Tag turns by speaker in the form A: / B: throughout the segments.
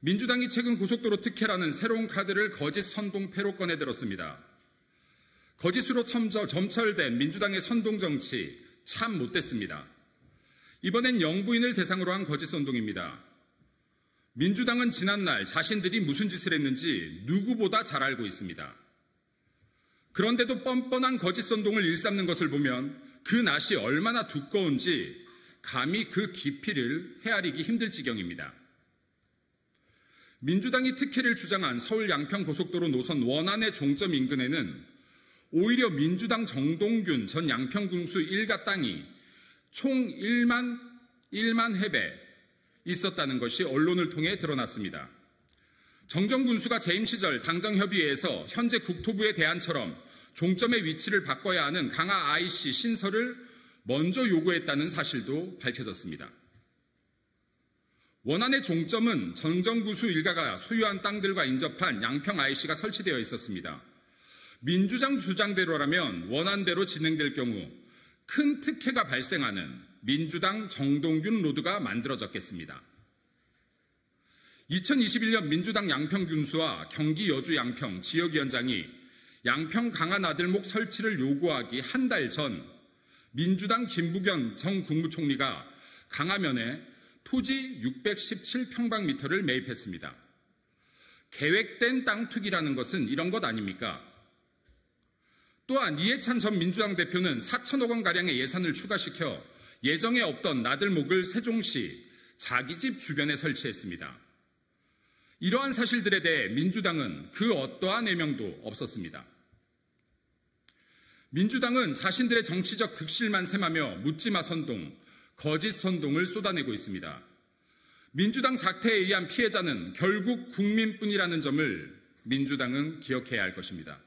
A: 민주당이 최근 고속도로 특혜라는 새로운 카드를 거짓 선동패로 꺼내들었습니다. 거짓으로 점철된 민주당의 선동정치 참 못됐습니다. 이번엔 영부인을 대상으로 한 거짓 선동입니다. 민주당은 지난날 자신들이 무슨 짓을 했는지 누구보다 잘 알고 있습니다. 그런데도 뻔뻔한 거짓 선동을 일삼는 것을 보면 그 낯이 얼마나 두꺼운지 감히 그 깊이를 헤아리기 힘들 지경입니다. 민주당이 특혜를 주장한 서울 양평고속도로 노선 원안의 종점 인근에는 오히려 민주당 정동균 전 양평군수 일가 땅이 총 1만 1만 해배 있었다는 것이 언론을 통해 드러났습니다. 정정군수가 재임 시절 당정협의회에서 현재 국토부의 대안처럼 종점의 위치를 바꿔야 하는 강화 IC 신설을 먼저 요구했다는 사실도 밝혀졌습니다. 원안의 종점은 정정구수 일가가 소유한 땅들과 인접한 양평 IC가 설치되어 있었습니다. 민주당 주장대로라면 원안대로 진행될 경우 큰 특혜가 발생하는 민주당 정동균 로드가 만들어졌겠습니다. 2021년 민주당 양평 균수와 경기 여주 양평 지역위원장이 양평 강한 아들목 설치를 요구하기 한 달 전 민주당 김부겸 전 국무총리가 강화면에 토지 617평방미터를 매입했습니다. 계획된 땅 투기라는 것은 이런 것 아닙니까? 또한 이해찬 전 민주당 대표는 4천억 원가량의 예산을 추가시켜 예정에 없던 나들목을 세종시 자기 집 주변에 설치했습니다. 이러한 사실들에 대해 민주당은 그 어떠한 해명도 없었습니다. 민주당은 자신들의 정치적 득실만 셈하며 묻지마 선동, 거짓 선동을 쏟아내고 있습니다. 민주당 작태에 의한 피해자는 결국 국민뿐이라는 점을 민주당은 기억해야 할 것입니다.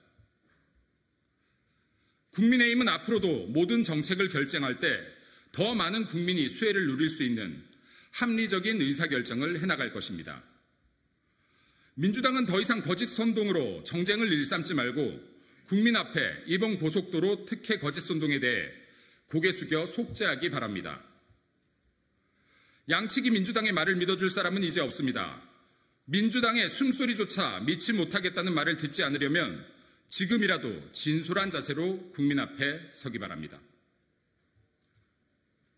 A: 국민의힘은 앞으로도 모든 정책을 결정할 때 더 많은 국민이 수혜를 누릴 수 있는 합리적인 의사결정을 해나갈 것입니다. 민주당은 더 이상 거짓 선동으로 정쟁을 일삼지 말고 국민 앞에 이번 고속도로 특혜 거짓 선동에 대해 고개 숙여 속죄하기 바랍니다. 양치기 민주당의 말을 믿어줄 사람은 이제 없습니다. 민주당의 숨소리조차 믿지 못하겠다는 말을 듣지 않으려면 지금이라도 진솔한 자세로 국민 앞에 서기 바랍니다.